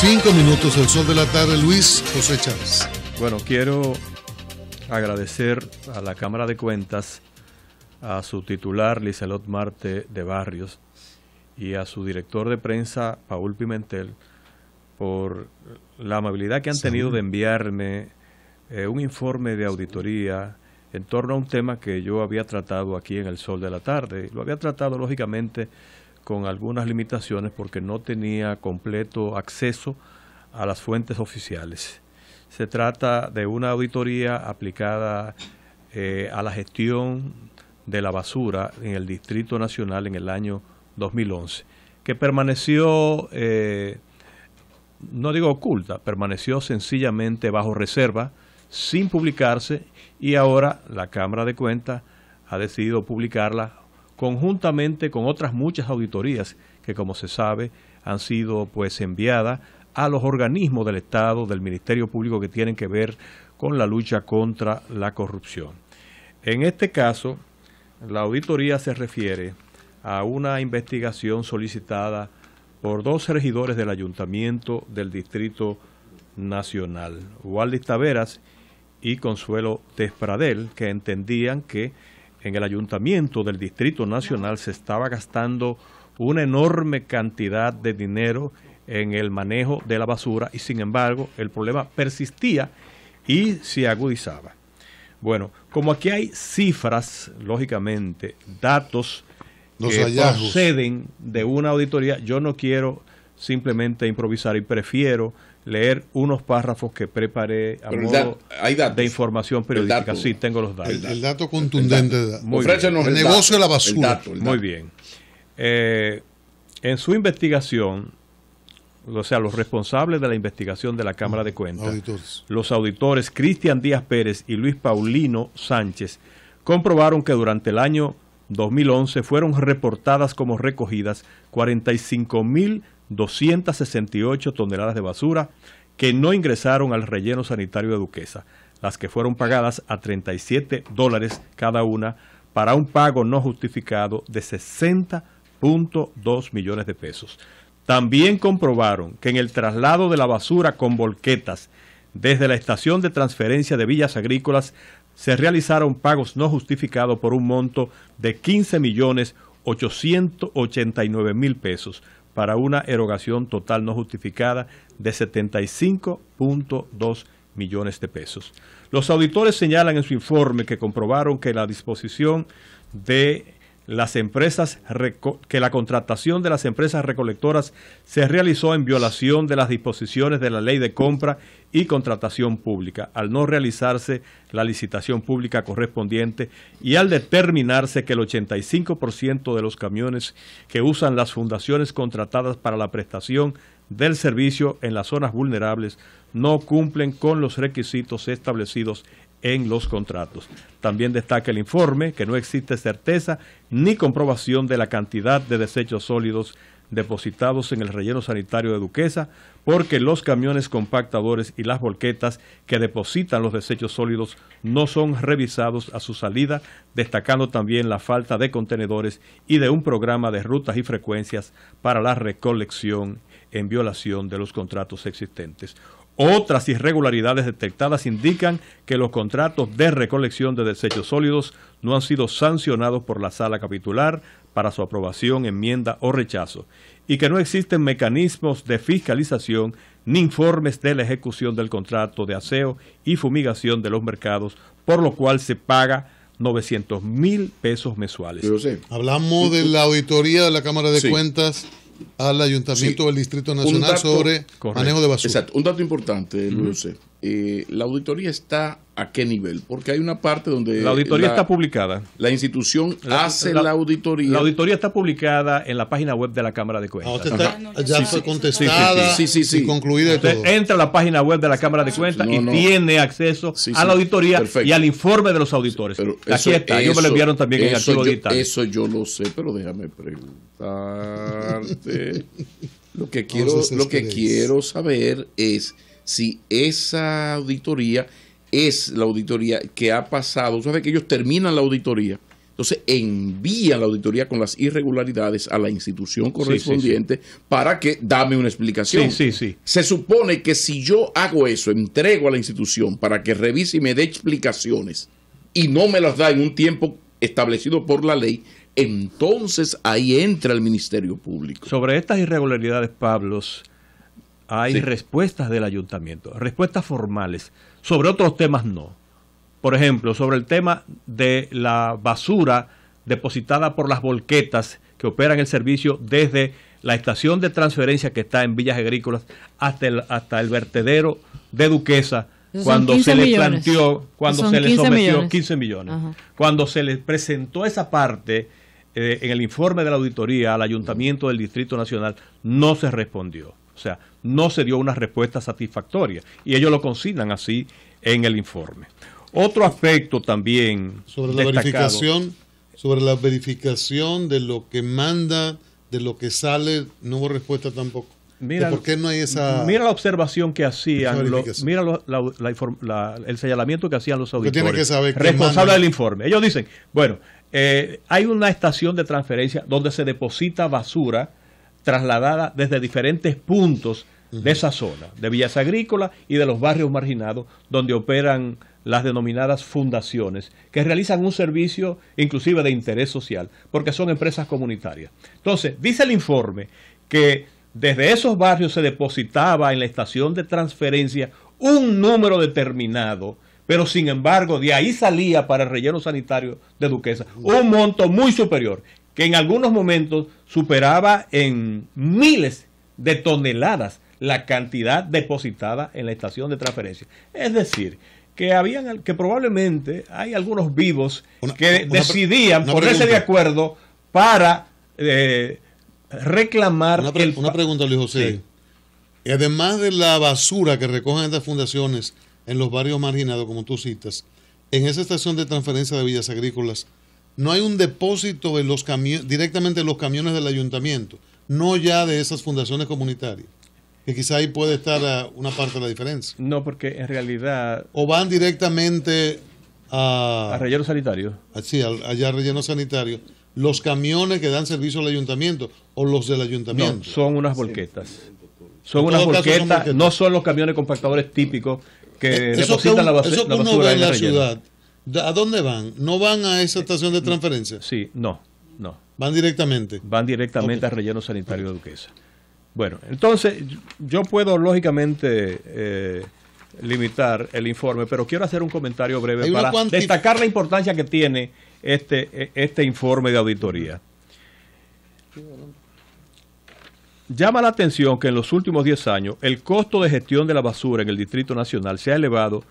Cinco minutos el sol de la tarde, Luis José Chávez. Bueno, quiero agradecer a la Cámara de Cuentas, a su titular, Licelot Marte de Barrios, y a su director de prensa, Paul Pimentel, por la amabilidad que han tenido de enviarme eh, un informe de auditoría en torno a un tema que yo había tratado aquí en el Sol de la Tarde. Lo había tratado, lógicamente, con algunas limitaciones porque no tenía completo acceso a las fuentes oficiales. Se trata de una auditoría aplicada eh, a la gestión de la basura en el Distrito Nacional en el año 2011, que permaneció, eh, no digo oculta, permaneció sencillamente bajo reserva, sin publicarse, y ahora la Cámara de Cuentas ha decidido publicarla conjuntamente con otras muchas auditorías que, como se sabe, han sido pues enviadas a los organismos del Estado, del Ministerio Público que tienen que ver con la lucha contra la corrupción. En este caso, la auditoría se refiere a una investigación solicitada por dos regidores del Ayuntamiento del Distrito Nacional, Waldis Taveras y Consuelo Tespradel, que entendían que en el ayuntamiento del Distrito Nacional se estaba gastando una enorme cantidad de dinero en el manejo de la basura y sin embargo el problema persistía y se agudizaba. Bueno, como aquí hay cifras, lógicamente, datos que proceden de una auditoría, yo no quiero simplemente improvisar y prefiero leer unos párrafos que preparé a modo de información periodística. sí, tengo los datos. El, dato contundente. El, negocio de la basura. Muy bien. Eh, en su investigación, o sea, los responsables de la investigación de la Cámara de Cuentas, los auditores Cristian Díaz Pérez y Luis Paulino Sánchez, comprobaron que durante el año 2011 fueron reportadas como recogidas 45 mil 268 toneladas de basura que no ingresaron al relleno sanitario de Duquesa, las que fueron pagadas a 37 dólares cada una para un pago no justificado de 60.2 millones de pesos. También comprobaron que en el traslado de la basura con volquetas desde la estación de transferencia de villas agrícolas se realizaron pagos no justificados por un monto de 15 millones 889 mil pesos para una erogación total no justificada de 75.2 millones de pesos. Los auditores señalan en su informe que comprobaron que la disposición de que la contratación de las empresas recolectoras se realizó en violación de las disposiciones de la ley de compra y contratación pública, al no realizarse la licitación pública correspondiente y al determinarse que el 85% de los camiones que usan las fundaciones contratadas para la prestación del servicio en las zonas vulnerables no cumplen con los requisitos establecidos en los contratos. También destaca el informe que no existe certeza ni comprobación de la cantidad de desechos sólidos depositados en el relleno sanitario de Duquesa, porque los camiones compactadores y las volquetas que depositan los desechos sólidos no son revisados a su salida, destacando también la falta de contenedores y de un programa de rutas y frecuencias para la recolección en violación de los contratos existentes. Otras irregularidades detectadas indican que los contratos de recolección de desechos sólidos no han sido sancionados por la sala capitular para su aprobación, enmienda o rechazo, y que no existen mecanismos de fiscalización ni informes de la ejecución del contrato de aseo y fumigación de los mercados, por lo cual se paga 900 mil pesos mensuales. Hablamos de la auditoría de la Cámara de Cuentas al Ayuntamiento del Distrito Nacional sobre manejo de basura. Exacto. Un dato importante, Luis eh, la auditoría está a qué nivel? Porque hay una parte donde... La auditoría está publicada. La institución hace la, auditoría. La auditoría está publicada en la página web de la Cámara de ah, Cuentas. Ah, ya fue contestada sí, sí, sí, Y concluida Entra a la página web de la Cámara de Cuentas y tiene acceso a la auditoría y al informe de los auditores. Aquí está, ellos me lo enviaron también en archivo digital. Eso yo lo sé, pero déjame preguntarte. lo que quiero, lo que quiero saber es si esa auditoría es la auditoría que ha pasado. sabe que ellos terminan la auditoría, entonces envía la auditoría con las irregularidades a la institución correspondiente para que dame una explicación. Sí, sí, sí. Se supone que si yo hago eso, entrego a la institución para que revise y me dé explicaciones y no me las da en un tiempo establecido por la ley, entonces ahí entra el Ministerio Público. Sobre estas irregularidades, Pablos, hay respuestas del ayuntamiento, respuestas formales. Sobre otros temas no. Por ejemplo, sobre el tema de la basura depositada por las volquetas que operan el servicio desde la estación de transferencia que está en Villas Agrícolas hasta el, hasta el vertedero de Duquesa, cuando se le planteó, cuando se le sometió 15 millones, cuando se le presentó esa parte eh, en el informe de la auditoría al Ayuntamiento del Distrito Nacional, no se respondió. O sea, no se dio una respuesta satisfactoria y ellos lo consignan así en el informe. Otro aspecto también sobre la verificación sobre la verificación de lo que manda, de lo que sale, no hubo respuesta tampoco. Mira, ¿Por qué no hay esa.? Mira la observación que hacían. mira el señalamiento que hacían los auditores. Tiene responsable del informe. Ellos dicen: bueno, eh, hay una estación de transferencia donde se deposita basura trasladada desde diferentes puntos de esa zona, de villas agrícolas y de los barrios marginados donde operan las denominadas fundaciones, que realizan un servicio inclusive de interés social, porque son empresas comunitarias. Entonces, dice el informe que desde esos barrios se depositaba en la estación de transferencia un número determinado, pero sin embargo de ahí salía para el relleno sanitario de Duquesa un monto muy superior, que en algunos momentos superaba en miles de toneladas la cantidad depositada en la estación de transferencia. Es decir, que habían que probablemente hay algunos vivos que decidían ponerse de acuerdo para eh, reclamar una, pregunta Luis José además de la basura que recogen estas fundaciones en los barrios marginados como tú citas en esa estación de transferencia de villas agrícolas no hay un depósito en los directamente en los camiones del ayuntamiento, no ya de esas fundaciones comunitarias. Que quizá ahí puede estar eh, una parte de la diferencia. No, porque en realidad... O van directamente a... A relleno sanitario. Ah, sí, allá a relleno sanitario. Los camiones que dan servicio al ayuntamiento o los del ayuntamiento. son unas volquetas. Son unas volquetas, no son los camiones compactadores típicos que eh, depositan la, basura, eso uno en la, ciudad. ¿A dónde van? ¿No van a esa eh, estación de mm, transferencia? Sí, no, no. ¿Van directamente? Van directamente al relleno sanitario de Duquesa. Bueno, entonces yo puedo lógicamente eh, limitar el informe, pero quiero hacer un comentario breve para destacar la importancia que tiene este, e, este informe de auditoría. Llama la atención que en los últimos 10 años el costo de gestión de la basura en el Distrito Nacional se ha elevado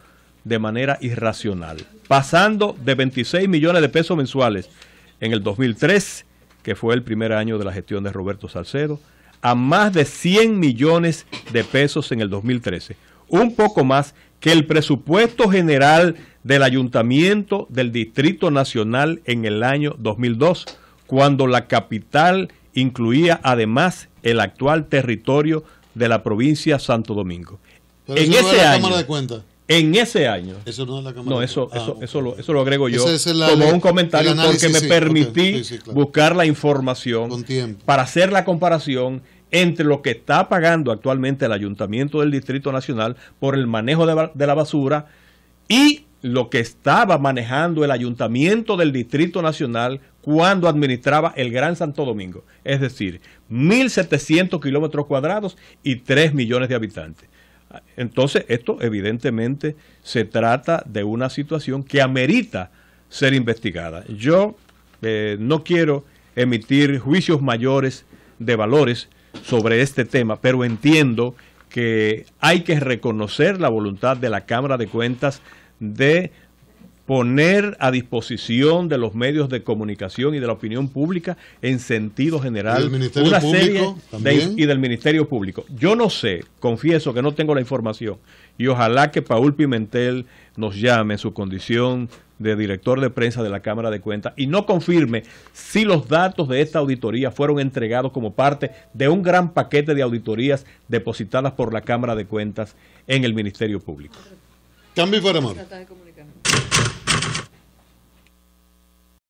de manera irracional, pasando de 26 millones de pesos mensuales en el 2003, que fue el primer año de la gestión de Roberto Salcedo, a más de 100 millones de pesos en el 2013, un poco más que el presupuesto general del ayuntamiento del Distrito Nacional en el año 2002, cuando la capital incluía además el actual territorio de la provincia Santo Domingo. en ese año, en ese año. Eso no eso, eso, eso, lo, agrego yo como un comentario porque me permití buscar la información para hacer la comparación entre lo que está pagando actualmente el Ayuntamiento del Distrito Nacional por el manejo de, de la basura y lo que estaba manejando el Ayuntamiento del Distrito Nacional cuando administraba el Gran Santo Domingo, es decir, 1.700 kilómetros cuadrados y 3 millones de habitantes. Entonces, esto evidentemente se trata de una situación que amerita ser investigada. Yo eh, no quiero emitir juicios mayores de valores sobre este tema, pero entiendo que hay que reconocer la voluntad de la Cámara de Cuentas de poner a disposición de los medios de comunicación y de la opinión pública en sentido general ¿Y una serie y del Ministerio Público. Yo no sé, confieso que no tengo la información y ojalá que Paul Pimentel nos llame en su condición de director de prensa de la Cámara de Cuentas y no confirme si los datos de esta auditoría fueron entregados como parte de un gran paquete de auditorías depositadas por la Cámara de Cuentas en el Ministerio Público. Cambio y fuera,